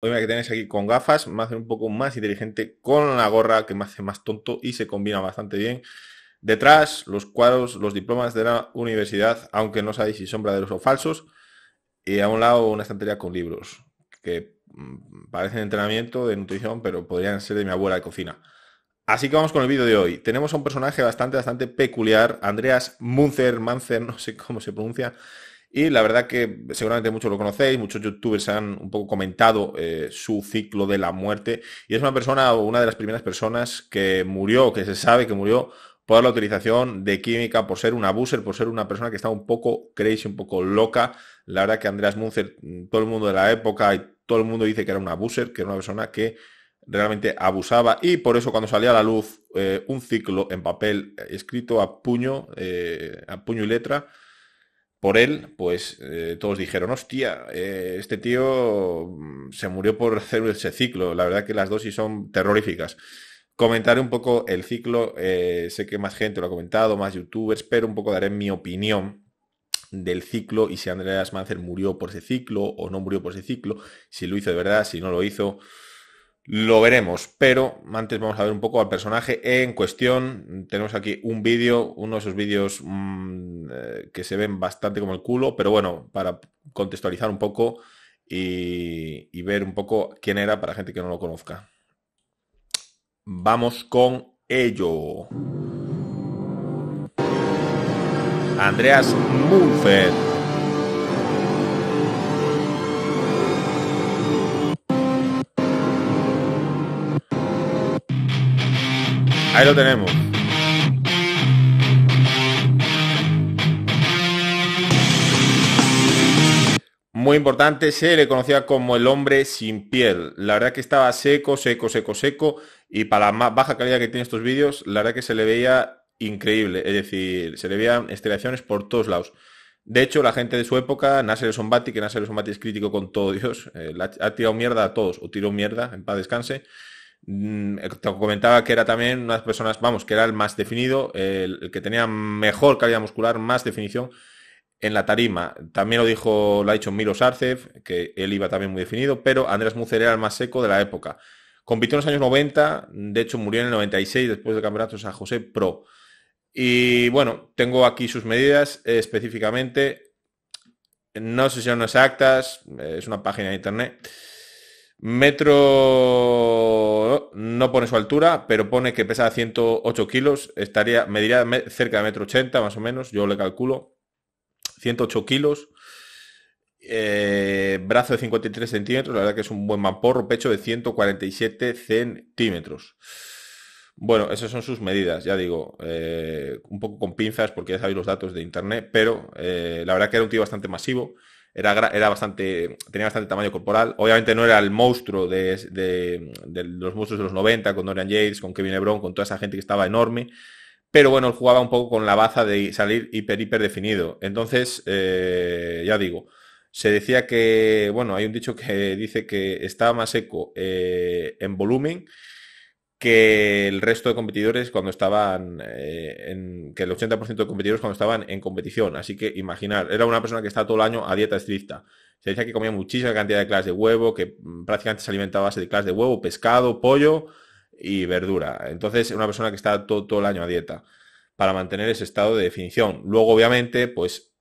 Hoy que tenéis aquí con gafas me hace un poco más inteligente con la gorra que me hace más tonto y se combina bastante bien. Detrás, los cuadros, los diplomas de la universidad, aunque no sabéis si son verdaderos o falsos. Y a un lado una estantería con libros, que mm, parecen entrenamiento de nutrición, pero podrían ser de mi abuela de cocina. Así que vamos con el vídeo de hoy. Tenemos a un personaje bastante, bastante peculiar, Andreas Munzer, Manzer, no sé cómo se pronuncia, y la verdad que seguramente muchos lo conocéis, muchos youtubers han un poco comentado eh, su ciclo de la muerte. Y es una persona, o una de las primeras personas que murió, que se sabe que murió por la utilización de química, por ser un abuser, por ser una persona que estaba un poco crazy, un poco loca. La verdad que Andreas Munzer, mm, todo el mundo de la época y todo el mundo dice que era un abuser, que era una persona que realmente abusaba y por eso cuando salía a la luz eh, un ciclo en papel eh, escrito a puño, a puño y letra, por él, pues eh, todos dijeron, hostia, eh, este tío mm, se murió por hacer ese ciclo. La verdad que las dosis son terroríficas. Comentaré un poco el ciclo, eh, sé que más gente lo ha comentado, más youtubers, pero un poco daré mi opinión del ciclo y si Andreas Manzer murió por ese ciclo o no murió por ese ciclo, si lo hizo de verdad, si no lo hizo. Lo veremos, pero antes vamos a ver un poco al personaje en cuestión. Tenemos aquí un vídeo, uno de esos vídeos mm, eh, que se ven bastante como el culo, pero bueno, para contextualizar un poco y, ver un poco quién era para gente que no lo conozca. Vamos con ello. Andreas Muffet! Ahí lo tenemos. Muy importante, se le conocía como el hombre sin piel. La verdad que estaba seco, seco, seco, seco. Y para la más baja calidad que tiene estos vídeos, la verdad que se le veía increíble. Es decir, se le veían estelaciones por todos lados. De hecho, la gente de su época, Nasser Sombati, que Nasser Sombati es crítico con todo Dios, eh, ha tirado mierda a todos, o tiró mierda, en paz descanse. Mm, eh, te comentaba que era también una de las personas, vamos, que era el más definido, el, que tenía mejor calidad muscular, más definición en la tarima. También lo dijo, lo ha dicho Milo Sarcev, que él iba también muy definido, pero Andrés Mucer era el más seco de la época. Compitió en los años 90, de hecho murió en el 96 después del campeonato de San José Pro. Y bueno, tengo aquí sus medidas eh, específicamente. No sé si son exactas, eh, es una página de internet. Metro no pone su altura, pero pone que pesa 108 kilos, estaría, mediría cerca de 1,80 más o menos, yo le calculo, 108 kilos, eh, brazo de 53 centímetros, la verdad que es un buen mamporro, pecho de 147 centímetros. Bueno, esas son sus medidas, ya digo, eh, un poco con pinzas porque ya sabéis los datos de internet, pero eh, la verdad que era un tío bastante masivo era, era bastante, tenía bastante tamaño corporal. Obviamente no era el monstruo de, los monstruos de los 90, con Dorian Yates, con Kevin Lebron, con toda esa gente que estaba enorme. Pero bueno, jugaba un poco con la baza de salir hiper, hiper definido. Entonces, eh, ya digo, se decía que, bueno, hay un dicho que dice que estaba más seco eh, en volumen que el resto de competidores cuando estaban eh, en que el 80% de competidores cuando estaban en competición. Así que imaginar, era una persona que estaba todo el año a dieta estricta. Se decía que comía muchísima cantidad de clases de huevo, que mm, prácticamente se alimentaba base de clases de huevo, pescado, pollo y verdura. Entonces, una persona que está todo, todo el año a dieta para mantener ese estado de definición. Luego, obviamente, pues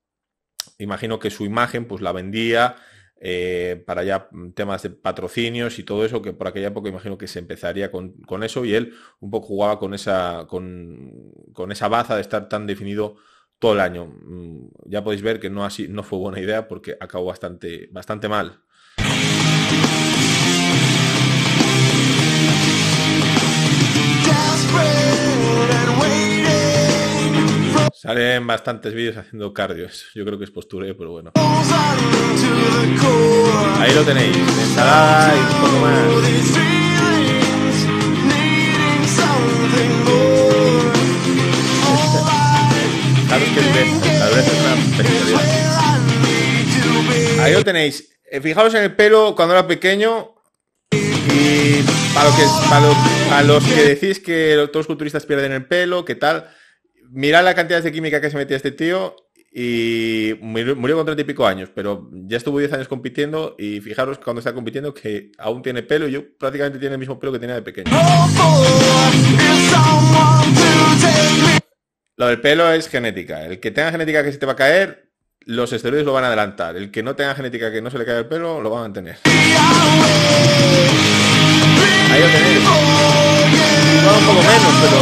imagino que su imagen pues la vendía eh, para ya mm, temas de patrocinios y todo eso, que por aquella época imagino que se empezaría con, eso y él un poco jugaba con esa, con, con, esa baza de estar tan definido todo el año. Mm, ya podéis ver que no, así, no fue buena idea porque acabó bastante, bastante mal. Salen bastantes vídeos haciendo cardio. Yo creo que es posture, ¿eh? pero bueno. Ahí lo tenéis. un poco más. Ahí lo tenéis. Eh, fijaos en el pelo cuando era pequeño. Y para, los que decís que todos los culturistas pierden el pelo, ¿qué tal? mirad la cantidad de química que se metía este tío y murió, con 30 y pico años, pero ya estuvo 10 años compitiendo y fijaros cuando está compitiendo que aún tiene pelo y yo prácticamente tiene el mismo pelo que tenía de pequeño. Lo del pelo es genética. El que tenga genética que se te va a caer, los esteroides lo van a adelantar. El que no tenga genética que no se le caiga el pelo, lo va a mantener. Ahí lo tenéis menos, pero...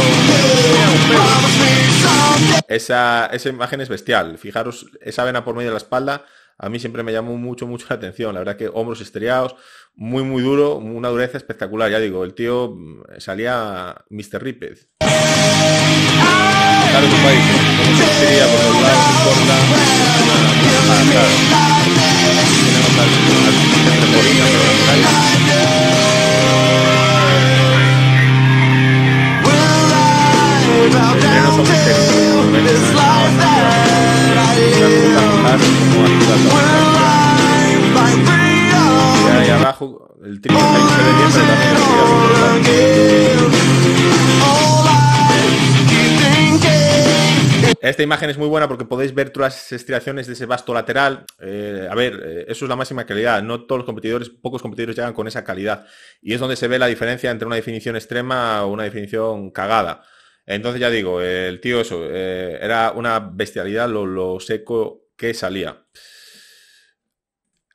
Esa, imagen es bestial. Fijaros, esa vena por medio de la espalda a mí siempre me llamó mucho, mucho la atención. La verdad que hombros estriados, muy, muy duro, una dureza espectacular. Ya digo, el tío mm, salía Mr. Rípez. Esta imagen es muy buena porque podéis ver todas las estiraciones de ese vasto lateral. Eh, a ver, eh, eso es la máxima calidad. No todos los competidores, pocos competidores llegan con esa calidad. Y es donde se ve la diferencia entre una definición extrema o una definición cagada. Entonces ya digo, el tío eso, eh, era una bestialidad lo, seco que salía.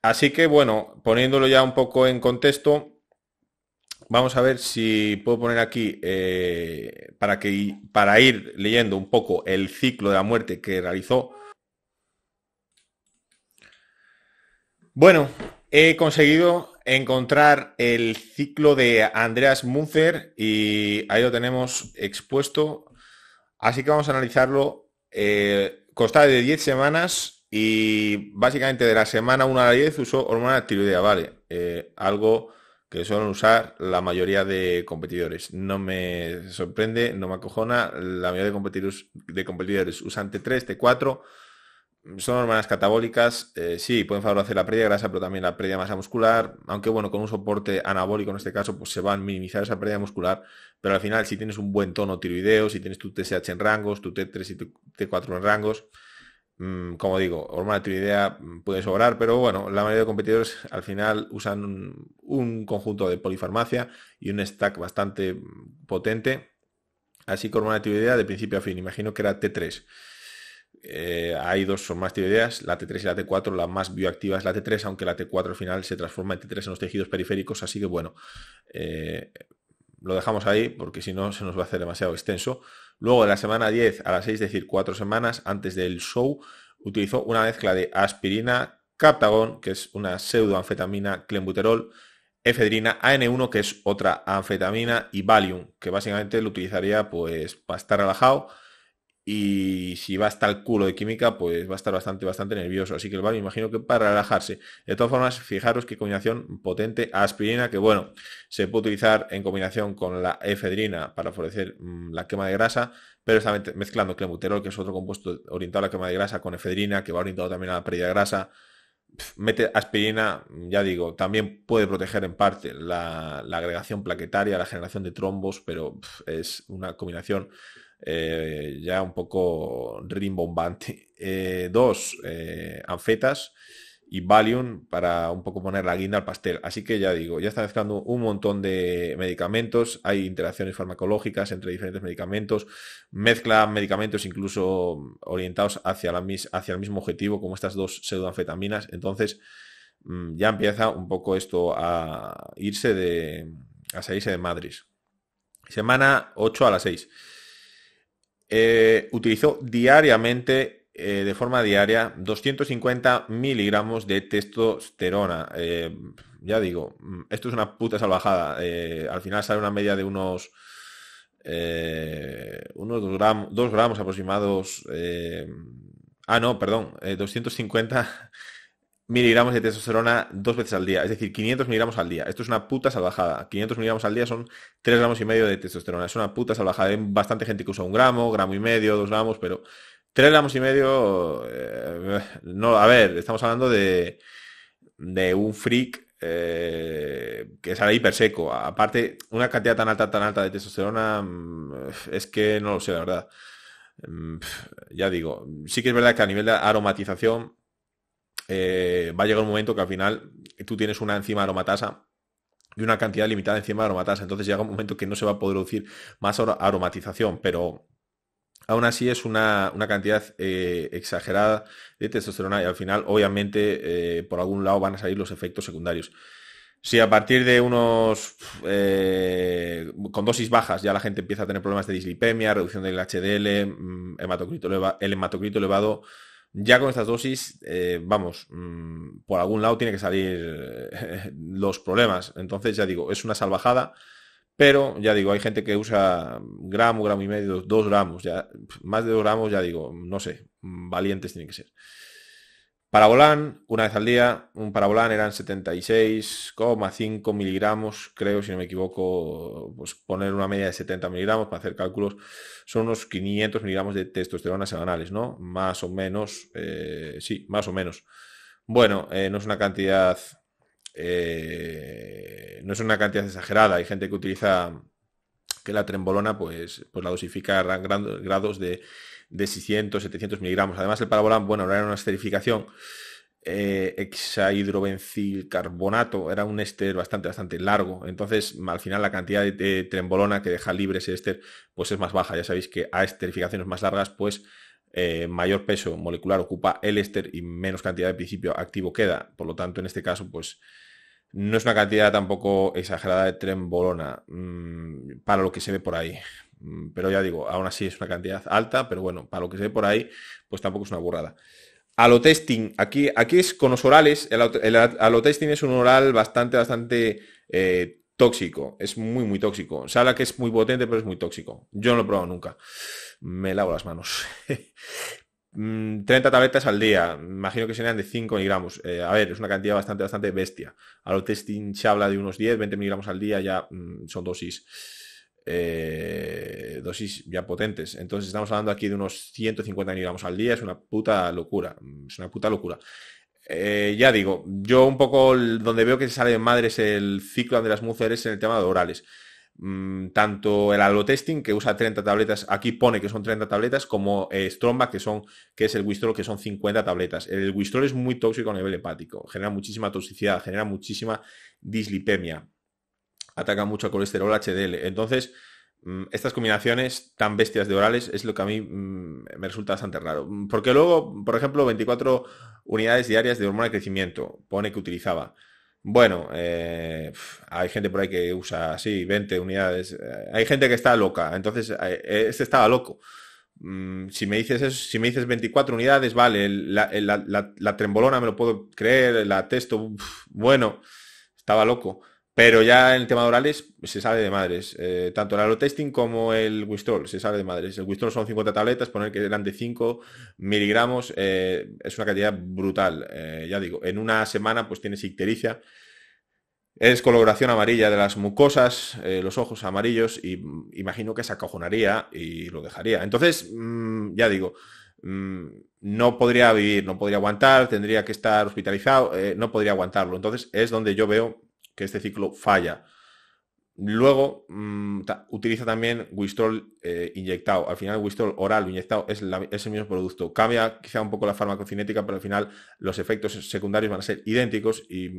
Así que bueno, poniéndolo ya un poco en contexto, vamos a ver si puedo poner aquí eh, para, que, para ir leyendo un poco el ciclo de la muerte que realizó. Bueno, he conseguido encontrar el ciclo de Andreas Munzer y ahí lo tenemos expuesto. Así que vamos a analizarlo. Eh, de 10 semanas y básicamente de la semana 1 a la 10 usó hormona tiroidea, vale. Eh, algo que suelen usar la mayoría de competidores. No me sorprende, no me acojona. La mayoría de competidores, de competidores usan T3, T4 son hormonas catabólicas, eh, sí, pueden favorecer la pérdida de grasa, pero también la pérdida de masa muscular, aunque bueno, con un soporte anabólico en este caso, pues se va a minimizar esa pérdida muscular, pero al final si tienes un buen tono tiroideo, si tienes tu TSH en rangos, tu T3 y tu T4 en rangos, mm, como digo, hormona tiroidea mm, puede sobrar, pero bueno, la mayoría de competidores al final usan un, conjunto de polifarmacia y un stack bastante mm, potente, así que hormona tiroidea de principio a fin, imagino que era T3. Eh, hay dos son más tiroideas, la T3 y la T4. La más bioactiva es la T3, aunque la T4 al final se transforma en T3 en los tejidos periféricos. Así que bueno, eh, lo dejamos ahí porque si no se nos va a hacer demasiado extenso. Luego de la semana 10 a las 6, es decir, cuatro semanas antes del show, utilizó una mezcla de aspirina, captagón, que es una pseudoanfetamina, clenbuterol, efedrina, AN1, que es otra anfetamina, y Valium, que básicamente lo utilizaría pues para estar relajado y si va hasta el culo de química, pues va a estar bastante, bastante nervioso. Así que el bar me imagino que para relajarse. De todas formas, fijaros qué combinación potente aspirina, que bueno, se puede utilizar en combinación con la efedrina para favorecer mm, la quema de grasa, pero está mezclando clenbuterol, que es otro compuesto orientado a la quema de grasa, con efedrina, que va orientado también a la pérdida de grasa mete aspirina, ya digo, también puede proteger en parte la, agregación plaquetaria, la generación de trombos, pero es una combinación eh, ya un poco rimbombante. Eh, dos, eh, anfetas y Valium para un poco poner la guinda al pastel. Así que ya digo, ya está mezclando un montón de medicamentos, hay interacciones farmacológicas entre diferentes medicamentos, mezcla medicamentos incluso orientados hacia, la, hacia el mismo objetivo, como estas dos pseudoanfetaminas. Entonces mm, ya empieza un poco esto a irse de, a salirse de Madrid. Semana 8 a las 6. Eh, utilizó diariamente, eh, de forma diaria, 250 miligramos de testosterona. Eh, ya digo, mm, esto es una puta salvajada. al final sale una media de unos... unos 2 gramos, gramos, aproximados ah no perdón 250 miligramos de testosterona dos veces al día, es decir, 500 miligramos al día. Esto es una puta salvajada. 500 miligramos al día son 3 gramos y medio de testosterona. Es una puta salvajada. Hay bastante gente que usa un gramo, gramo y medio, dos gramos, pero 3 gramos y medio... Eh, no, a ver, estamos hablando de, de un freak eh, que sale hiper seco. Aparte, una cantidad tan alta, tan alta de testosterona, mm, es que no lo sé, la verdad. Mm, ya digo, sí que es verdad que a nivel de aromatización eh, va a llegar un momento que al final tú tienes una enzima aromatasa y una cantidad limitada de enzima aromatasa. Entonces llega un momento que no se va a poder producir más aromatización, pero aún así es una, cantidad eh, exagerada de testosterona y al final obviamente eh, por algún lado van a salir los efectos secundarios. Si a partir de unos, con dosis bajas ya la gente empieza a tener problemas de dislipemia, reducción del HDL, mm, hematocrito el hematocrito elevado, ya con estas dosis, eh, vamos, mm, por algún lado tiene que salir eh, los problemas. Entonces, ya digo, es una salvajada, pero ya digo, hay gente que usa gramo, gramo y medio, dos gramos, ya, más de dos gramos, ya digo, no sé, mm, valientes tienen que ser. Parabolán, una vez al día, un parabolán eran 76,5 miligramos, creo, si no me equivoco, pues poner una media de 70 miligramos para hacer cálculos, son unos 500 miligramos de testosterona semanales, ¿no? Más o menos, eh, sí, más o menos. Bueno, eh, no es una cantidad, eh, no es una cantidad exagerada, hay gente que utiliza que la trembolona, pues, pues la dosifica a grados de de 600, 700 miligramos. Además, el parabolán, bueno, era una esterificación. Eh, carbonato era un éster bastante, bastante largo. Entonces, al final, la cantidad de, trenbolona trembolona que deja libre ese éster, pues es más baja. Ya sabéis que a esterificaciones más largas, pues eh, mayor peso molecular ocupa el éster y menos cantidad de principio activo queda. Por lo tanto, en este caso, pues no es una cantidad tampoco exagerada de trembolona mm, para lo que se ve por ahí. Mm, pero ya digo, aún así es una cantidad alta, pero bueno, para lo que se ve por ahí, pues tampoco es una burrada. Alotesting, aquí, aquí es con los orales, el, el alotesting es un oral bastante, bastante eh, tóxico, es muy, muy tóxico. Se habla que es muy potente, pero es muy tóxico. Yo no lo he probado nunca. Me lavo las manos. 30 mm, tabletas al día, imagino que serían de 5 miligramos. Eh, a ver, es una cantidad bastante, bastante bestia. A lo testing se habla de unos 10, 20 miligramos al día, ya mm, son dosis eh, dosis ya potentes. Entonces estamos hablando aquí de unos 150 miligramos al día, es una puta locura, mm, es una puta locura. Eh, ya digo, yo un poco donde veo que se sale de madre es el ciclo de las mujeres en el tema de orales. Mm, tanto el alotesting, que usa 30 tabletas, aquí pone que son 30 tabletas, como eh, Stromba, que, son, que es el Wistrol, que son 50 tabletas. El Wistrol es muy tóxico a nivel hepático, genera muchísima toxicidad, genera muchísima dislipemia ataca mucho al colesterol HDL. Entonces, mm, estas combinaciones tan bestias de orales es lo que a mí mm, me resulta bastante raro. Porque luego, por ejemplo, 24 unidades diarias de hormona de crecimiento, pone que utilizaba. Bueno, eh, hay gente por ahí que usa, así 20 unidades. Eh, hay gente que está loca, entonces eh, este estaba loco. Mm, si me dices si me dices 24 unidades, vale, la, trembolona me lo puedo creer, la testo, bueno, estaba loco pero ya en el tema de orales se sabe de madres. Eh, tanto el testing como el Wistrol, se sabe de madres. El Wistrol son 50 tabletas, poner que eran de 5 miligramos, eh, es una cantidad brutal. Eh, ya digo, en una semana pues tienes ictericia, es coloración amarilla de las mucosas, los ojos amarillos y imagino que se acojonaría y lo dejaría. Entonces, mm, ya digo, mm, no podría vivir, no podría aguantar, tendría que estar hospitalizado, no podría aguantarlo. Entonces es donde yo veo este ciclo falla. Luego mm, utiliza también Wistol eh, inyectado. Al final Wistol oral inyectado es, el mismo producto. Cambia quizá un poco la farmacocinética, pero al final los efectos secundarios van a ser idénticos y,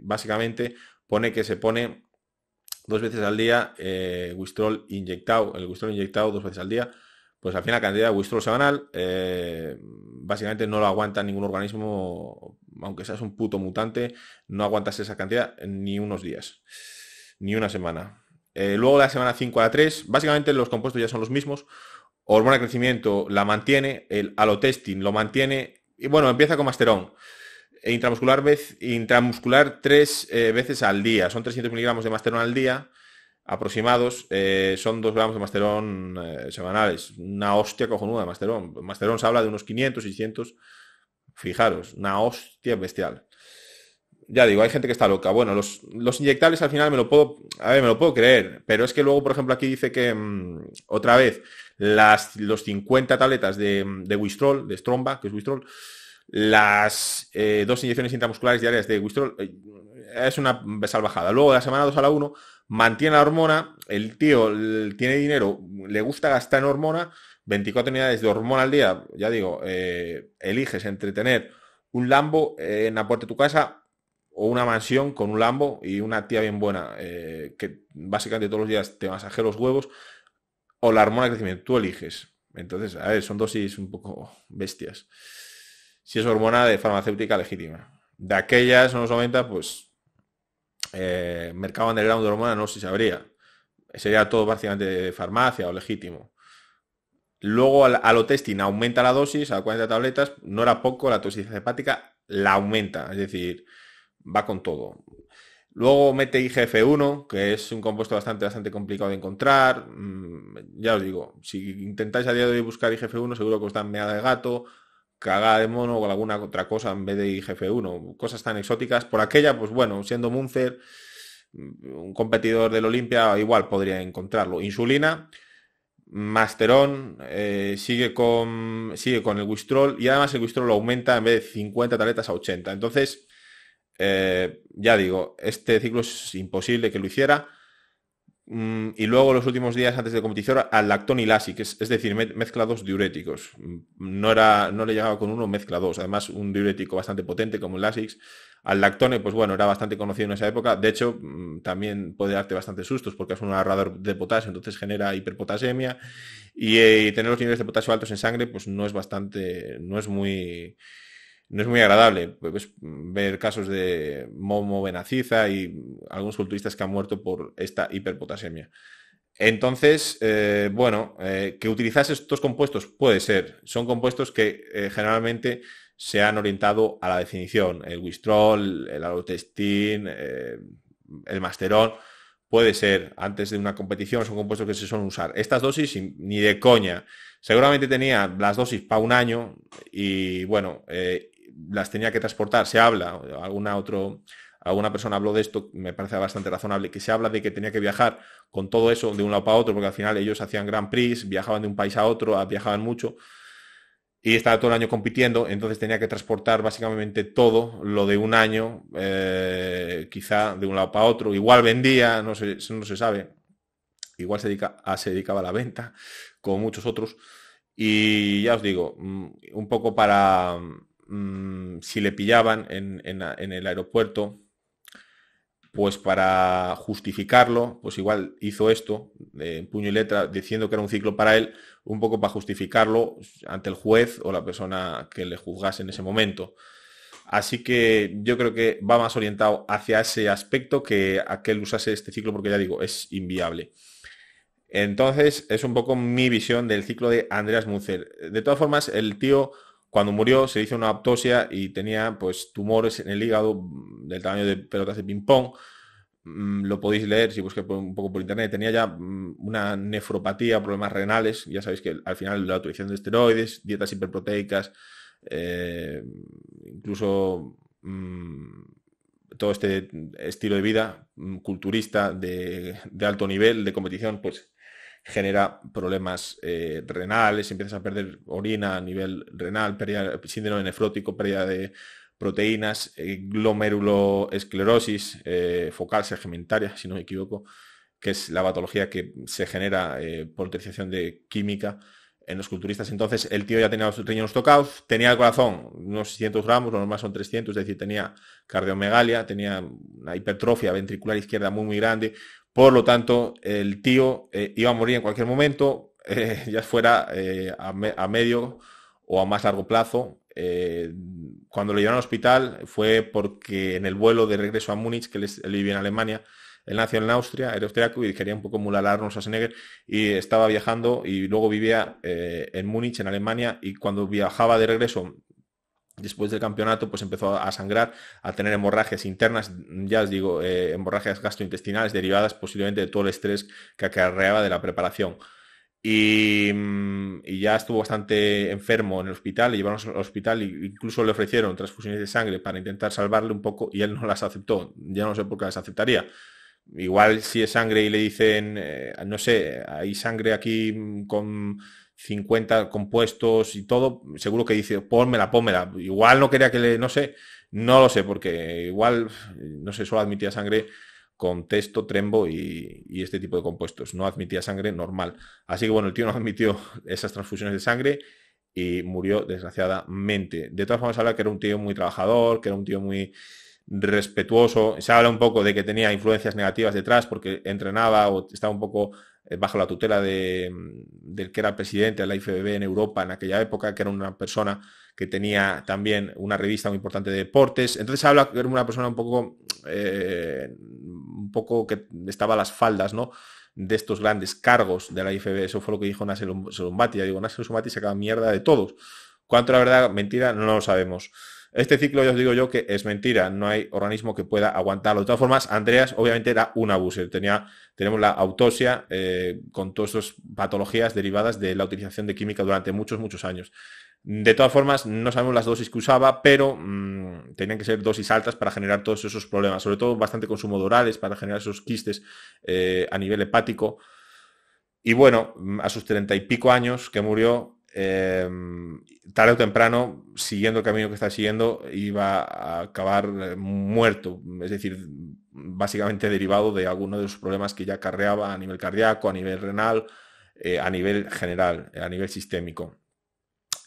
básicamente pone que se pone dos veces al día eh, inyectado, el Wistrol inyectado dos veces al día, pues al final la cantidad de Wistrol semanal eh, básicamente no lo aguanta ningún organismo aunque seas un puto mutante, no aguantas esa cantidad ni unos días, ni una semana. Eh, luego luego la semana 5 a la 3, básicamente los compuestos ya son los mismos. Hormona de crecimiento la mantiene, el alotestin lo mantiene, y bueno, empieza con masterón. E intramuscular, vez, intramuscular tres eh, veces al día. Son 300 miligramos de masterón al día, aproximados. Eh, son dos gramos de masterón semanales. Una hostia cojonuda de masterón. Masterón se habla de unos 500, 600 Fijaros, una hostia bestial. Ya digo, hay gente que está loca. Bueno, los, inyectables al final me lo puedo, ver, me lo puedo creer, pero es que luego, por ejemplo, aquí dice que mm, otra vez las los 50 tabletas de, de Wistrol, de Stromba, que es Wistrol, las eh, dos inyecciones intramusculares diarias de Wistrol eh, es una salvajada. Luego de la semana 2 a la 1 mantiene la hormona, el tío tiene dinero, le gusta gastar en hormona, 24 unidades de hormona al día, ya digo, eh, eliges entre tener un Lambo eh, en la puerta de tu casa o una mansión con un Lambo y una tía bien buena eh, que básicamente todos los días te masaje los huevos o la hormona de crecimiento, tú eliges. Entonces, a ver, son dosis un poco bestias. Si es hormona de farmacéutica legítima. De aquellas, en los 90, pues mercado underground de hormona no se sabría. Sería todo básicamente de farmacia o legítimo. Luego al, lo testing aumenta la dosis a 40 tabletas, no era poco, la toxicidad hepática la aumenta, es decir, va con todo. Luego mete IGF-1, que es un compuesto bastante, bastante complicado de encontrar. Mm, ya os digo, si intentáis a día de hoy buscar IGF-1, seguro que os dan meada de gato, cagada de mono o alguna otra cosa en vez de IGF-1. Cosas tan exóticas. Por aquella, pues bueno, siendo Munzer, mm, un competidor del Olimpia, igual podría encontrarlo. Insulina, ...Masteron... Eh, sigue, con, sigue con el Wistrol y además el Wistrol aumenta en vez de 50 tabletas a 80. Entonces, eh, ya digo, este ciclo es imposible que lo hiciera. Mm, y luego los últimos días antes de competición al lactón y lasix es, decir, mezclados diuréticos. Mm, no, era, no le llegaba con uno, mezclados, Además, un diurético bastante potente como el lasix Al lactone, pues bueno, era bastante conocido en esa época. De hecho, mm, también puede darte bastante sustos porque es un agarrador de potasio, entonces genera hiperpotasemia. Y, eh, y tener los niveles de potasio altos en sangre, pues no es bastante, no es muy no es muy agradable pues, pues, ver casos de Momo venaciza y algunos culturistas que han muerto por esta hiperpotasemia. Entonces, eh, bueno, eh, que utilizase estos compuestos puede ser. Son compuestos que eh, generalmente se han orientado a la definición. El Wistrol, el Alotestin, el Masterol. Puede ser, antes de una competición son compuestos que se suelen usar. Estas dosis ni de coña. Seguramente tenía las dosis para un año y bueno, las tenía que transportar. Se habla, alguna otro, alguna persona habló de esto, me parece bastante razonable, que se habla de que tenía que viajar con todo eso de un lado para otro, porque al final ellos hacían Grand Prix, viajaban de un país a otro, ah, viajaban mucho y estaba todo el año compitiendo, entonces tenía que transportar básicamente todo lo de un año, eh, quizá de un lado para otro. Igual vendía, no se, no se sabe. Igual se, dedica, a, ah, se dedicaba a la venta, como muchos otros. Y ya os digo, mm, un poco para, Mm, si le pillaban en, el aeropuerto, pues para justificarlo, pues igual hizo esto, en puño y letra, diciendo que era un ciclo para él, un poco para justificarlo ante el juez o la persona que le juzgase en ese momento. Así que yo creo que va más orientado hacia ese aspecto que a que él usase este ciclo, porque ya digo, es inviable. Entonces, es un poco mi visión del ciclo de Andreas Munzer. De todas formas, el tío cuando murió se hizo una autopsia y tenía pues tumores en el hígado mm, del tamaño de pelotas de ping-pong. Mm, lo podéis leer si busqué un poco por internet. Tenía ya mm, una nefropatía, problemas renales. Ya sabéis que al final la utilización de esteroides, dietas hiperproteicas, eh, incluso todo este estilo de vida culturista de, de alto nivel, de competición, pues genera problemas eh, renales, empiezas a perder orina a nivel renal, pérdida, síndrome nefrótico, pérdida de proteínas, eh, glomeruloesclerosis eh, focal segmentaria, si no me equivoco, que es la patología que se genera eh, por utilización de química en los culturistas. Entonces, el tío ya tenía los riñones tocados, tenía el corazón unos 600 gramos, lo normal son 300, es decir, tenía cardiomegalia, tenía una hipertrofia ventricular izquierda muy, muy grande, por lo tanto, el tío eh, iba a morir en cualquier momento, eh, ya fuera eh, a, medio o a más largo plazo. cuando lo llevaron al hospital fue porque en el vuelo de regreso a Múnich, que él vivía en Alemania, él nació en Austria, era austriaco y quería un poco emular a Arnold y estaba viajando y luego vivía en Múnich, en Alemania, y cuando viajaba de regreso después del campeonato, pues empezó a sangrar, a tener hemorragias internas, ya os digo, eh, hemorragias gastrointestinales derivadas posiblemente de todo el estrés que acarreaba de la preparación. Y, mm, ya estuvo bastante enfermo en el hospital, le llevaron al hospital e incluso le ofrecieron transfusiones de sangre para intentar salvarle un poco y él no las aceptó. Ya no sé por qué las aceptaría. Igual si es sangre y le dicen, eh, no sé, hay sangre aquí mm, con 50 compuestos y todo, seguro que dice, pónmela, pónmela. Igual no quería que le, no sé, no lo sé, porque igual, no sé, solo admitía sangre con texto, trembo y, y, este tipo de compuestos. No admitía sangre normal. Así que bueno, el tío no admitió esas transfusiones de sangre y murió desgraciadamente. De todas formas, habla que era un tío muy trabajador, que era un tío muy respetuoso. Se habla un poco de que tenía influencias negativas detrás porque entrenaba o estaba un poco bajo la tutela de, del que era presidente de la IFBB en Europa en aquella época, que era una persona que tenía también una revista muy importante de deportes. Entonces habla era una persona un poco, un poco que estaba a las faldas, ¿no? de estos grandes cargos de la IFBB. eso fue lo que dijo Nasser Sorumbati, ya digo, Nasser se sacaba mierda de todos. ¿Cuánto la verdad, mentira? No lo sabemos. Este ciclo ya os digo yo que es mentira, no hay organismo que pueda aguantarlo. De todas formas, Andreas obviamente era un abuso. Tenía, tenemos la autopsia eh, con todas sus patologías derivadas de la utilización de química durante muchos, muchos años. De todas formas, no sabemos las dosis que usaba, pero mm, tenían que ser dosis altas para generar todos esos problemas, sobre todo bastante consumo de orales para generar esos quistes eh, a nivel hepático. Y bueno, mm, a sus treinta y pico años que murió, Em, tarde o temprano, siguiendo el camino que está siguiendo, iba a acabar eh, muerto, es decir, básicamente derivado de alguno de los problemas que ya acarreaba a nivel cardíaco, a nivel renal, eh, a nivel general, a nivel sistémico.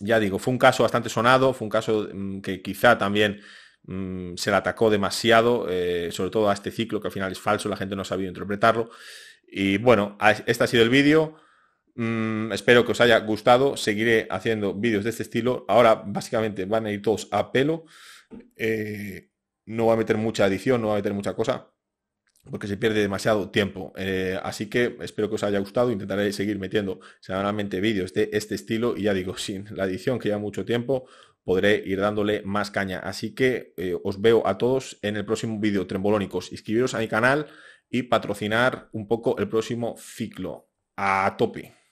Ya digo, fue un caso bastante sonado, fue un caso mm, que quizá también mm, se le atacó demasiado, eh, sobre todo a este ciclo que al final es falso, la gente no ha sabido interpretarlo. Y bueno, este ha sido el vídeo. Mm, espero que os haya gustado. Seguiré haciendo vídeos de este estilo. Ahora básicamente van a ir todos a pelo. Eh, no va a meter mucha edición, no va a meter mucha cosa, porque se pierde demasiado tiempo. Eh, así que espero que os haya gustado. Intentaré seguir metiendo semanalmente vídeos de este estilo. Y ya digo, sin la edición, que lleva mucho tiempo, podré ir dándole más caña. Así que eh, os veo a todos en el próximo vídeo, Trembolónicos. Inscribiros a mi canal y patrocinar un poco el próximo ciclo. A tope.